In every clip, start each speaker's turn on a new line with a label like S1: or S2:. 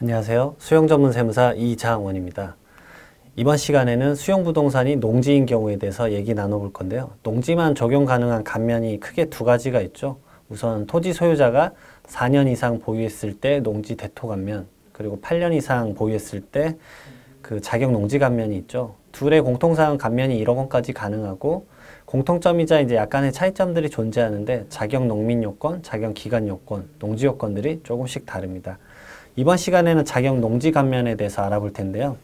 S1: 안녕하세요. 수영 전문 세무사 이장원입니다 이번 시간에는 수용 부동산이 농지인 경우에 대해서 얘기 나눠볼 건데요. 농지만 적용 가능한 감면이 크게 두 가지가 있죠. 우선 토지 소유자가 4년 이상 보유했을 때 농지 대토 감면, 그리고 8년 이상 보유했을 때 그 자격 농지 감면이 있죠. 둘의 공통사항 감면이 1억 원까지 가능하고 공통점이자 이제 약간의 차이점들이 존재하는데 자격 농민 요건, 자격 기간 요건, 농지 요건들이 조금씩 다릅니다. 이번 시간에는 자격 농지 감면에 대해서 알아볼 텐데요.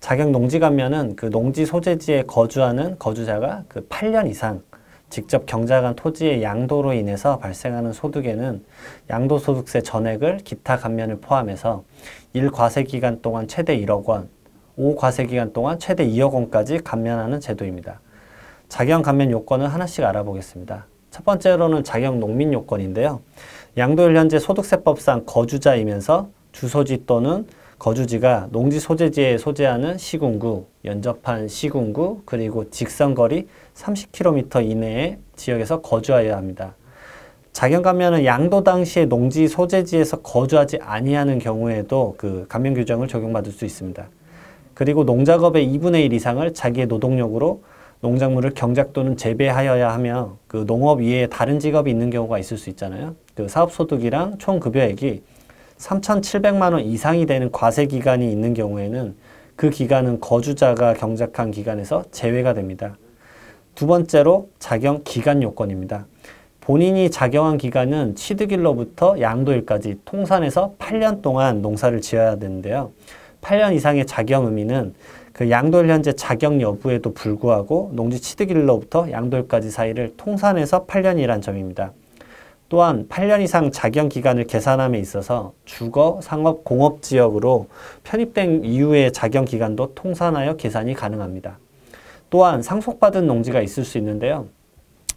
S1: 자격 농지 감면은 그 농지 소재지에 거주하는 거주자가 그 8년 이상 직접 경작한 토지의 양도로 인해서 발생하는 소득에는 양도소득세 전액을 기타 감면을 포함해서 1과세 기간 동안 최대 1억 원, 5과세 기간 동안 최대 2억 원까지 감면하는 제도입니다. 자격 감면 요건을 하나씩 알아보겠습니다. 첫 번째로는 자격 농민 요건인데요. 양도일련제 소득세법상 거주자이면서 주소지 또는 거주지가 농지 소재지에 소재하는 시군구, 연접한 시군구, 그리고 직선거리 30km 이내의 지역에서 거주하여야 합니다. 자경감면은 양도 당시에 농지 소재지에서 거주하지 아니하는 경우에도 그 감면 규정을 적용받을 수 있습니다. 그리고 농작업의 2분의 1 이상을 자기의 노동력으로 농작물을 경작 또는 재배하여야 하며 그 농업 이외에 다른 직업이 있는 경우가 있을 수 있잖아요. 그 사업소득이랑 총급여액이 3,700만 원 이상이 되는 과세 기간이 있는 경우에는 그 기간은 거주자가 경작한 기간에서 제외가 됩니다. 두 번째로 작용 기간 요건입니다. 본인이 작용한 기간은 취득일로부터 양도일까지 통산해서 8년 동안 농사를 지어야 되는데요. 8년 이상의 작용 의미는 그 양도일 현재 작용 여부에도 불구하고 농지 취득일로부터 양도일까지 사이를 통산해서 8년이란 점입니다. 또한 8년 이상 자경 기간을 계산함에 있어서 주거, 상업, 공업 지역으로 편입된 이후의 자경 기간도 통산하여 계산이 가능합니다. 또한 상속받은 농지가 있을 수 있는데요.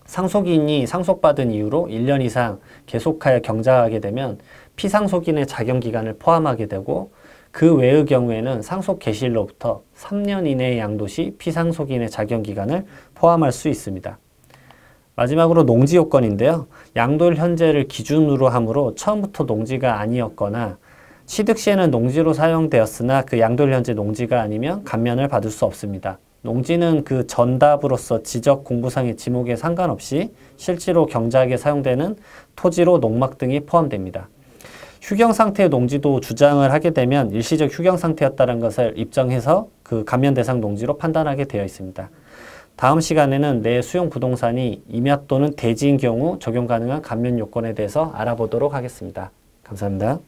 S1: 상속인이 상속받은 이후로 1년 이상 계속하여 경작하게 되면 피상속인의 자경 기간을 포함하게 되고 그 외의 경우에는 상속 개시일로부터 3년 이내의 양도시 피상속인의 자경 기간을 포함할 수 있습니다. 마지막으로 농지 요건인데요. 양돌 현재를 기준으로 함으로 처음부터 농지가 아니었거나 취득 시에는 농지로 사용되었으나 그 양돌 현재 농지가 아니면 감면을 받을 수 없습니다. 농지는 그 전답으로서 지적 공부상의 지목에 상관없이 실제로 경작에 사용되는 토지로 농막 등이 포함됩니다. 휴경 상태의 농지도 주장을 하게 되면 일시적 휴경 상태였다는 것을 입증해서 그 감면 대상 농지로 판단하게 되어 있습니다. 다음 시간에는 내 수용 부동산이 임야 또는 대지인 경우 적용 가능한 감면 요건에 대해서 알아보도록 하겠습니다. 감사합니다.